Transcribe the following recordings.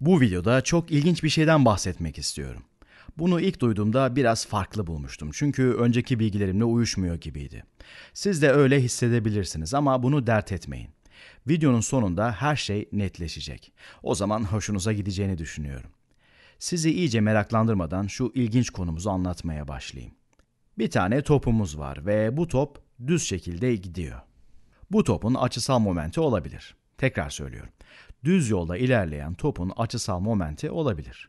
Bu videoda çok ilginç bir şeyden bahsetmek istiyorum. Bunu ilk duyduğumda biraz farklı bulmuştum çünkü önceki bilgilerimle uyuşmuyor gibiydi. Siz de öyle hissedebilirsiniz ama bunu dert etmeyin. Videonun sonunda her şey netleşecek. O zaman hoşunuza gideceğini düşünüyorum. Sizi iyice meraklandırmadan şu ilginç konumuzu anlatmaya başlayayım. Bir tane topumuz var ve bu top düz şekilde gidiyor. Bu topun açısal momenti olabilir. Tekrar söylüyorum. Düz yolda ilerleyen topun açısal momenti olabilir.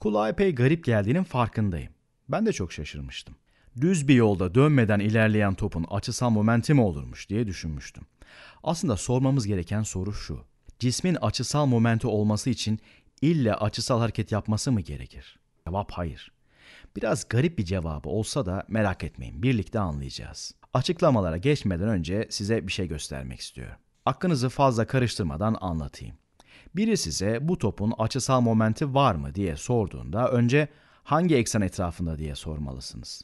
Kulağa epey garip geldiğinin farkındayım. Ben de çok şaşırmıştım. Düz bir yolda dönmeden ilerleyen topun açısal momenti mi olurmuş diye düşünmüştüm. Aslında sormamız gereken soru şu. Cismin açısal momenti olması için illa açısal hareket yapması mı gerekir? Cevap hayır. Biraz garip bir cevabı olsa da merak etmeyin birlikte anlayacağız. Açıklamalara geçmeden önce size bir şey göstermek istiyorum. Aklınızı fazla karıştırmadan anlatayım. Biri size bu topun açısal momenti var mı diye sorduğunda önce hangi eksen etrafında diye sormalısınız.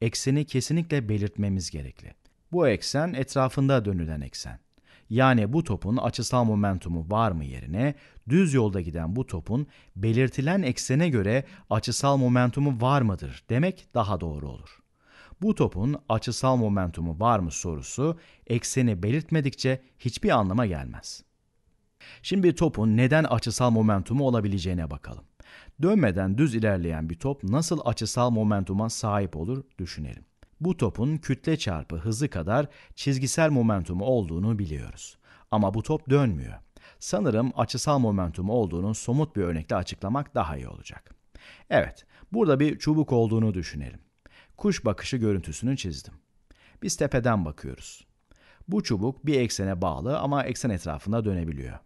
Ekseni kesinlikle belirtmemiz gerekli. Bu eksen etrafında dönülen eksen. Yani bu topun açısal momentumu var mı yerine düz yolda giden bu topun belirtilen eksene göre açısal momentumu var mıdır demek daha doğru olur. Bu topun açısal momentumu var mı sorusu ekseni belirtmedikçe hiçbir anlama gelmez. Şimdi topun neden açısal momentumu olabileceğine bakalım. Dönmeden düz ilerleyen bir top nasıl açısal momentuma sahip olur düşünelim. Bu topun kütle çarpı hızı kadar çizgisel momentumu olduğunu biliyoruz. Ama bu top dönmüyor. Sanırım açısal momentumu olduğunu somut bir örnekle açıklamak daha iyi olacak. Evet, burada bir çubuk olduğunu düşünelim kuş bakışı görüntüsünü çizdim. Biz tepeden bakıyoruz. Bu çubuk bir eksene bağlı ama eksen etrafında dönebiliyor.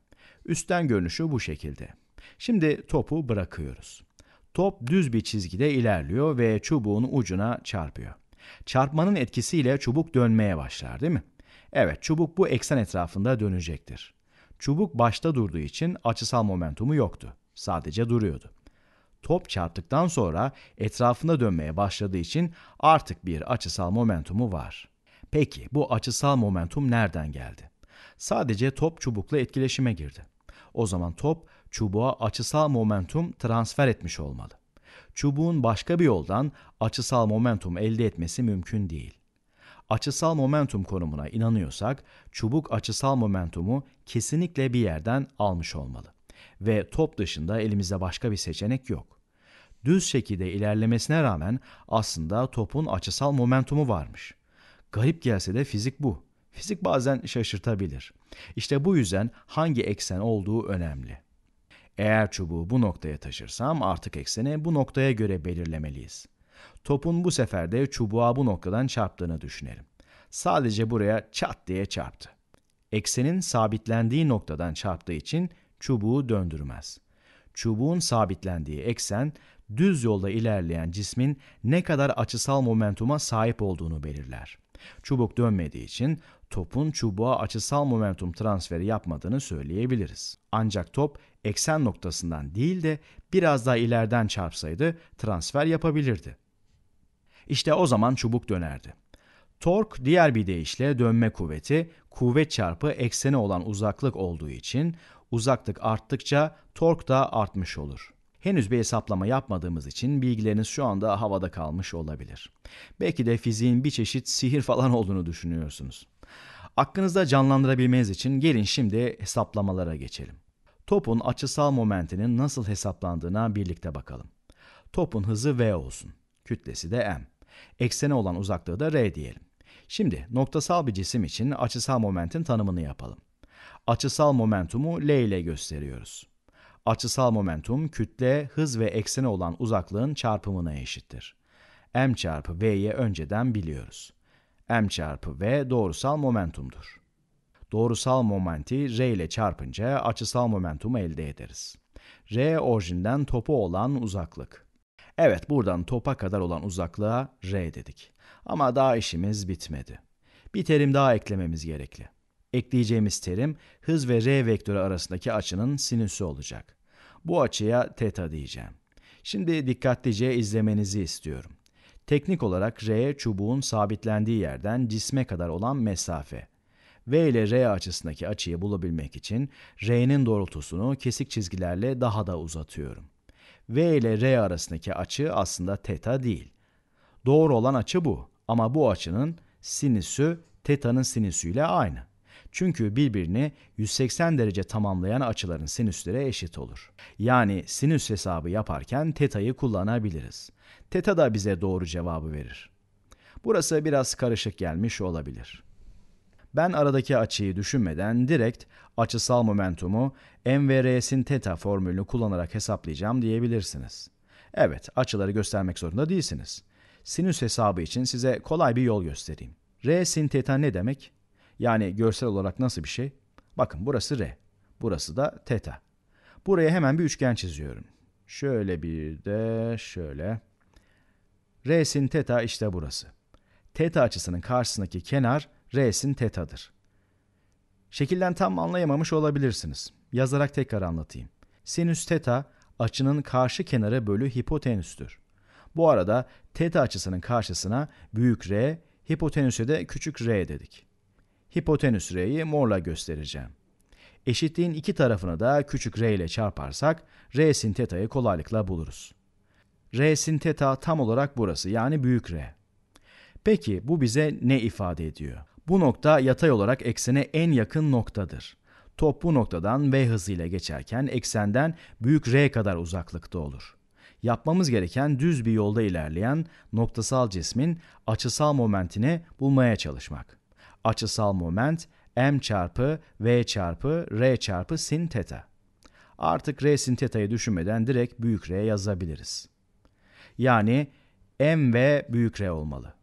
Üstten görünüşü bu şekilde. Şimdi topu bırakıyoruz. Top düz bir çizgide ilerliyor ve çubuğun ucuna çarpıyor. Çarpmanın etkisiyle çubuk dönmeye başlar değil mi? Evet çubuk bu eksen etrafında dönecektir. Çubuk başta durduğu için açısal momentumu yoktu. Sadece duruyordu top çarptıktan sonra etrafına dönmeye başladığı için artık bir açısal momentumu var. Peki bu açısal momentum nereden geldi? Sadece top çubukla etkileşime girdi. O zaman top çubuğa açısal momentum transfer etmiş olmalı. Çubuğun başka bir yoldan açısal momentum elde etmesi mümkün değil. Açısal momentum konumuna inanıyorsak çubuk açısal momentumu kesinlikle bir yerden almış olmalı ve top dışında elimizde başka bir seçenek yok. Düz şekilde ilerlemesine rağmen aslında topun açısal momentumu varmış. Garip gelse de fizik bu. Fizik bazen şaşırtabilir. İşte bu yüzden hangi eksen olduğu önemli. Eğer çubuğu bu noktaya taşırsam artık ekseni bu noktaya göre belirlemeliyiz. Topun bu sefer de çubuğa bu noktadan çarptığını düşünelim. Sadece buraya çat diye çarptı. Eksenin sabitlendiği noktadan çarptığı için çubuğu döndürmez. Çubuğun sabitlendiği eksen düz yolda ilerleyen cismin ne kadar açısal momentuma sahip olduğunu belirler. Çubuk dönmediği için topun çubuğa açısal momentum transferi yapmadığını söyleyebiliriz. Ancak top eksen noktasından değil de biraz daha ileriden çarpsaydı transfer yapabilirdi. İşte o zaman çubuk dönerdi. Tork diğer bir deyişle dönme kuvveti kuvvet çarpı eksene olan uzaklık olduğu için uzaklık arttıkça tork da artmış olur. Henüz bir hesaplama yapmadığımız için bilgileriniz şu anda havada kalmış olabilir. Belki de fiziğin bir çeşit sihir falan olduğunu düşünüyorsunuz. Aklınızda canlandırabilmeniz için gelin şimdi hesaplamalara geçelim. Topun açısal momentinin nasıl hesaplandığına birlikte bakalım. Topun hızı v olsun. Kütlesi de m. Eksene olan uzaklığı da r diyelim. Şimdi noktasal bir cisim için açısal momentin tanımını yapalım açısal momentumu L ile gösteriyoruz. Açısal momentum kütle, hız ve eksene olan uzaklığın çarpımına eşittir. M çarpı V'yi önceden biliyoruz. M çarpı V doğrusal momentumdur. Doğrusal momenti R ile çarpınca açısal momentumu elde ederiz. R orijinden topa olan uzaklık. Evet buradan topa kadar olan uzaklığa R dedik. Ama daha işimiz bitmedi. Bir terim daha eklememiz gerekli. Ekleyeceğimiz terim hız ve r vektörü arasındaki açının sinüsü olacak. Bu açıya teta diyeceğim. Şimdi dikkatlice izlemenizi istiyorum. Teknik olarak r çubuğun sabitlendiği yerden cisme kadar olan mesafe. V ile R açısındaki açıyı bulabilmek için R'nin doğrultusunu kesik çizgilerle daha da uzatıyorum. V ile R arasındaki açı aslında teta değil. Doğru olan açı bu ama bu açının sinüsü tetanın sinüsüyle aynı. Çünkü birbirini 180 derece tamamlayan açıların sinüslere eşit olur. Yani sinüs hesabı yaparken teta'yı kullanabiliriz. Teta da bize doğru cevabı verir. Burası biraz karışık gelmiş olabilir. Ben aradaki açıyı düşünmeden direkt açısal momentumu MVRS'in teta formülünü kullanarak hesaplayacağım diyebilirsiniz. Evet, açıları göstermek zorunda değilsiniz. Sinüs hesabı için size kolay bir yol göstereyim. R sin teta ne demek? Yani görsel olarak nasıl bir şey? Bakın burası R. Burası da teta. Buraya hemen bir üçgen çiziyorum. Şöyle bir de şöyle. R'sin teta işte burası. Teta açısının karşısındaki kenar R'sin tetadır. Şekilden tam anlayamamış olabilirsiniz. Yazarak tekrar anlatayım. Sinüs teta açının karşı kenarı bölü hipotenüstür. Bu arada teta açısının karşısına büyük R, hipotenüse de küçük R dedik hipotenüs r'yi morla göstereceğim. Eşitliğin iki tarafını da küçük r ile çarparsak r sin teta'yı kolaylıkla buluruz. r sin teta tam olarak burası yani büyük r. Peki bu bize ne ifade ediyor? Bu nokta yatay olarak eksene en yakın noktadır. Top bu noktadan v hızıyla geçerken eksenden büyük r kadar uzaklıkta olur. Yapmamız gereken düz bir yolda ilerleyen noktasal cismin açısal momentini bulmaya çalışmak açısal moment m çarpı v çarpı r çarpı sin teta. Artık r sin teta'yı düşünmeden direkt büyük R yazabiliriz. Yani m ve büyük R olmalı.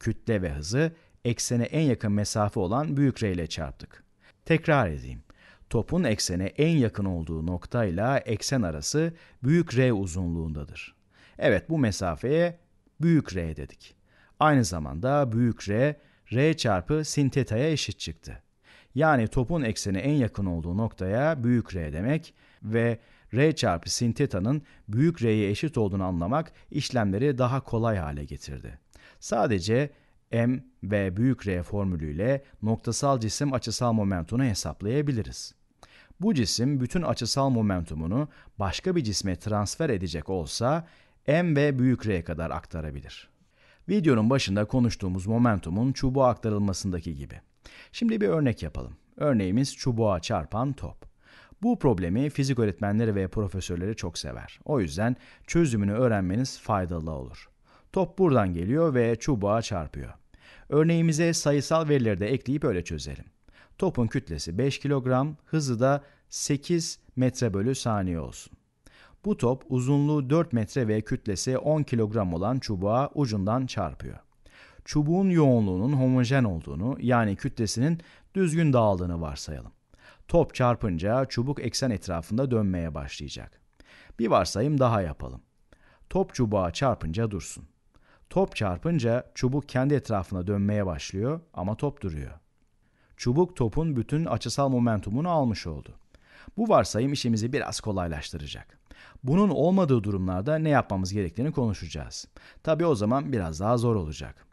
Kütle ve hızı eksene en yakın mesafe olan büyük R ile çarptık. Tekrar edeyim. Topun eksene en yakın olduğu noktayla eksen arası büyük R uzunluğundadır. Evet bu mesafeye büyük R dedik. Aynı zamanda büyük R r çarpı sin teta'ya eşit çıktı. Yani topun ekseni en yakın olduğu noktaya büyük r demek ve r çarpı sin teta'nın büyük r'ye eşit olduğunu anlamak işlemleri daha kolay hale getirdi. Sadece m ve büyük r formülüyle noktasal cisim açısal momentunu hesaplayabiliriz. Bu cisim bütün açısal momentumunu başka bir cisme transfer edecek olsa m ve büyük r kadar aktarabilir. Videonun başında konuştuğumuz momentumun çubuğa aktarılmasındaki gibi. Şimdi bir örnek yapalım. Örneğimiz çubuğa çarpan top. Bu problemi fizik öğretmenleri ve profesörleri çok sever. O yüzden çözümünü öğrenmeniz faydalı olur. Top buradan geliyor ve çubuğa çarpıyor. Örneğimize sayısal verileri de ekleyip öyle çözelim. Topun kütlesi 5 kilogram, hızı da 8 metre bölü saniye olsun. Bu top uzunluğu 4 metre ve kütlesi 10 kilogram olan çubuğa ucundan çarpıyor. Çubuğun yoğunluğunun homojen olduğunu yani kütlesinin düzgün dağıldığını varsayalım. Top çarpınca çubuk eksen etrafında dönmeye başlayacak. Bir varsayım daha yapalım. Top çubuğa çarpınca dursun. Top çarpınca çubuk kendi etrafına dönmeye başlıyor ama top duruyor. Çubuk topun bütün açısal momentumunu almış oldu. Bu varsayım işimizi biraz kolaylaştıracak. Bunun olmadığı durumlarda ne yapmamız gerektiğini konuşacağız. Tabi o zaman biraz daha zor olacak.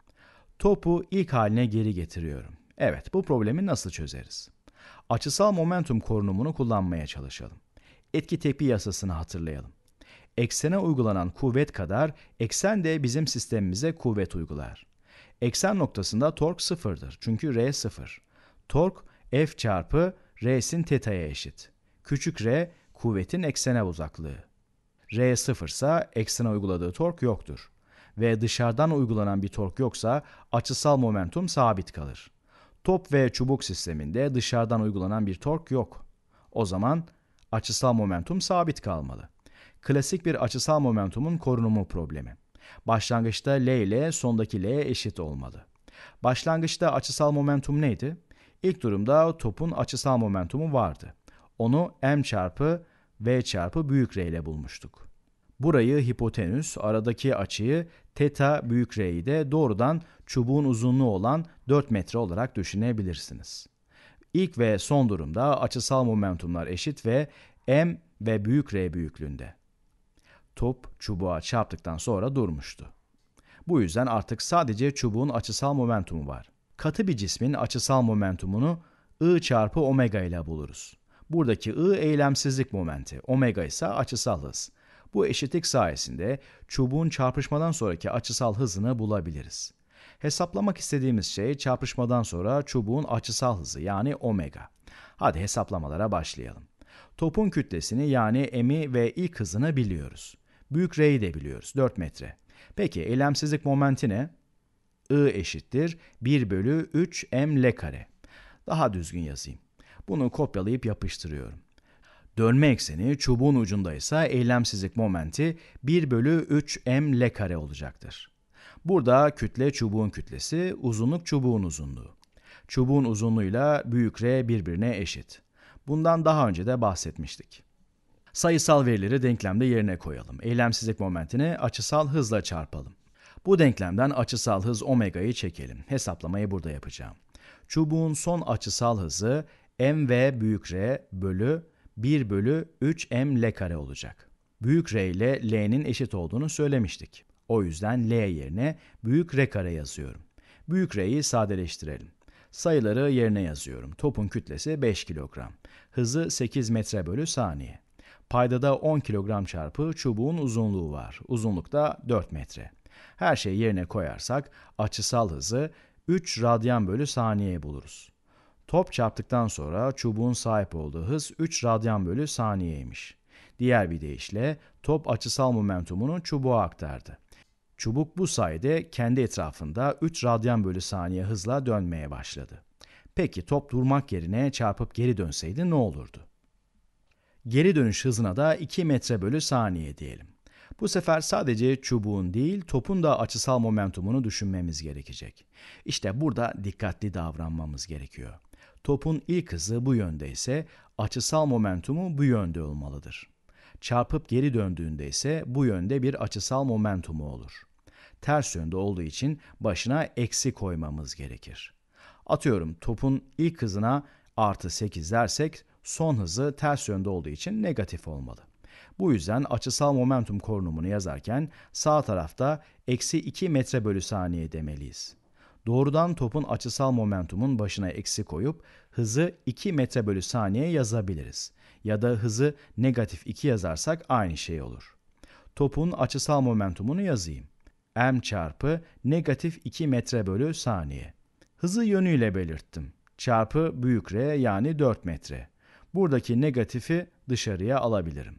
Topu ilk haline geri getiriyorum. Evet, bu problemi nasıl çözeriz? Açısal momentum korunumunu kullanmaya çalışalım. Etki tepki yasasını hatırlayalım. Eksene uygulanan kuvvet kadar eksen de bizim sistemimize kuvvet uygular. Eksen noktasında tork sıfırdır çünkü R sıfır. Tork F çarpı R'sin teta'ya eşit. Küçük R kuvvetin eksene uzaklığı. R sıfırsa eksene uyguladığı tork yoktur. Ve dışarıdan uygulanan bir tork yoksa açısal momentum sabit kalır. Top ve çubuk sisteminde dışarıdan uygulanan bir tork yok. O zaman açısal momentum sabit kalmalı. Klasik bir açısal momentumun korunumu problemi. Başlangıçta L ile sondaki L eşit olmalı. Başlangıçta açısal momentum neydi? İlk durumda topun açısal momentumu vardı. Onu m çarpı v çarpı büyük R ile bulmuştuk. Burayı hipotenüs, aradaki açıyı teta büyük R'yi de doğrudan çubuğun uzunluğu olan 4 metre olarak düşünebilirsiniz. İlk ve son durumda açısal momentumlar eşit ve m ve büyük R büyüklüğünde. Top çubuğa çarptıktan sonra durmuştu. Bu yüzden artık sadece çubuğun açısal momentumu var. Katı bir cismin açısal momentumunu I çarpı omega ile buluruz. Buradaki I eylemsizlik momenti, omega ise açısal hız. Bu eşitlik sayesinde çubuğun çarpışmadan sonraki açısal hızını bulabiliriz. Hesaplamak istediğimiz şey çarpışmadan sonra çubuğun açısal hızı yani omega. Hadi hesaplamalara başlayalım. Topun kütlesini yani m'i ve ilk hızını biliyoruz. Büyük R'yi de biliyoruz 4 metre. Peki eylemsizlik momenti ne? I eşittir 1 bölü 3 m L kare. Daha düzgün yazayım. Bunu kopyalayıp yapıştırıyorum. Dönme ekseni çubuğun ucunda ise eylemsizlik momenti 1 bölü 3 m l kare olacaktır. Burada kütle çubuğun kütlesi, uzunluk çubuğun uzunluğu. Çubuğun uzunluğuyla büyük R birbirine eşit. Bundan daha önce de bahsetmiştik. Sayısal verileri denklemde yerine koyalım. Eylemsizlik momentini açısal hızla çarpalım. Bu denklemden açısal hız omega'yı çekelim. Hesaplamayı burada yapacağım. Çubuğun son açısal hızı mv büyük R bölü 1 bölü 3ml kare olacak. Büyük R ile L'nin eşit olduğunu söylemiştik. O yüzden L yerine büyük R kare yazıyorum. Büyük R'yi sadeleştirelim. Sayıları yerine yazıyorum. Topun kütlesi 5 kilogram. Hızı 8 metre bölü saniye. Paydada 10 kilogram çarpı çubuğun uzunluğu var. Uzunluk da 4 metre. Her şeyi yerine koyarsak açısal hızı 3 radyan bölü saniye buluruz. Top çarptıktan sonra çubuğun sahip olduğu hız 3 radyan bölü saniyeymiş. Diğer bir deyişle top açısal momentumunu çubuğa aktardı. Çubuk bu sayede kendi etrafında 3 radyan bölü saniye hızla dönmeye başladı. Peki top durmak yerine çarpıp geri dönseydi ne olurdu? Geri dönüş hızına da 2 metre bölü saniye diyelim. Bu sefer sadece çubuğun değil topun da açısal momentumunu düşünmemiz gerekecek. İşte burada dikkatli davranmamız gerekiyor. Topun ilk hızı bu yönde ise açısal momentumu bu yönde olmalıdır. Çarpıp geri döndüğünde ise bu yönde bir açısal momentumu olur. Ters yönde olduğu için başına eksi koymamız gerekir. Atıyorum topun ilk hızına artı 8 dersek son hızı ters yönde olduğu için negatif olmalı. Bu yüzden açısal momentum korunumunu yazarken sağ tarafta eksi 2 metre bölü saniye demeliyiz doğrudan topun açısal momentumun başına eksi koyup hızı 2 metre bölü saniye yazabiliriz. Ya da hızı negatif 2 yazarsak aynı şey olur. Topun açısal momentumunu yazayım. m çarpı negatif 2 metre bölü saniye. Hızı yönüyle belirttim. Çarpı büyük R yani 4 metre. Buradaki negatifi dışarıya alabilirim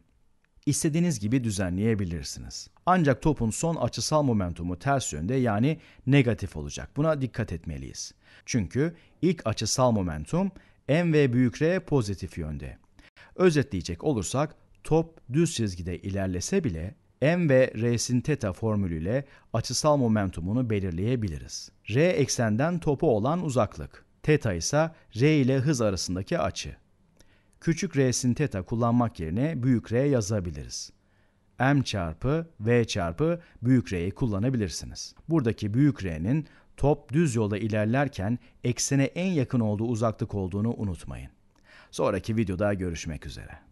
istediğiniz gibi düzenleyebilirsiniz. Ancak topun son açısal momentumu ters yönde yani negatif olacak. Buna dikkat etmeliyiz. Çünkü ilk açısal momentum m ve büyük r pozitif yönde. Özetleyecek olursak top düz çizgide ilerlese bile m ve r'sin teta formülüyle açısal momentumunu belirleyebiliriz. r eksenden topa olan uzaklık, teta ise r ile hız arasındaki açı küçük sin teta kullanmak yerine büyük r yazabiliriz. m çarpı v çarpı büyük r'yi kullanabilirsiniz. Buradaki büyük r'nin top düz yolda ilerlerken eksene en yakın olduğu uzaklık olduğunu unutmayın. Sonraki videoda görüşmek üzere.